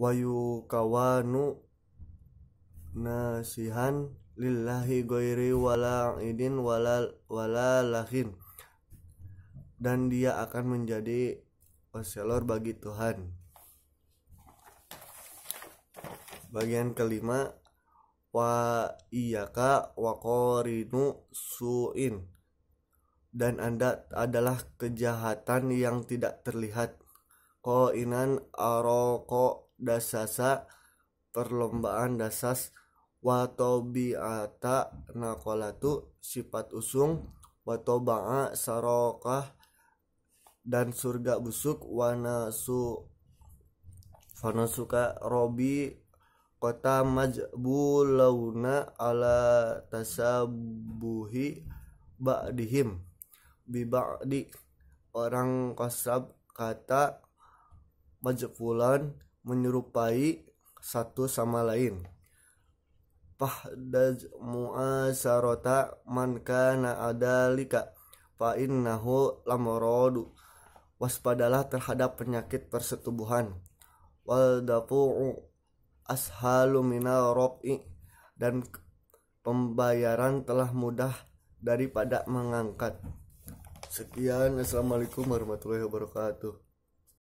wayu kawanu nasihan lillahi goiri wala idin wala wala lahin dan dia akan menjadi peselor bagi Tuhan bagian kelima wa iyaka wa korinu suin dan anda adalah kejahatan yang tidak terlihat ko inan aroko dasasa perlombaan dasas watobiata nakolatu sifat usung watoba'a sarokah dan surga busuk su wanasu suka robi kota majbulauna ala tasabuhi ba'dihim biba'di orang kasab kata majbulan menyerupai satu sama lain fahdaj muasarota man kana adalika fa innahu lamorodu waspadalah terhadap penyakit persetubuhan wal dafu'u ashalu minal rob'i dan pembayaran telah mudah daripada mengangkat sekian assalamualaikum warahmatullahi wabarakatuh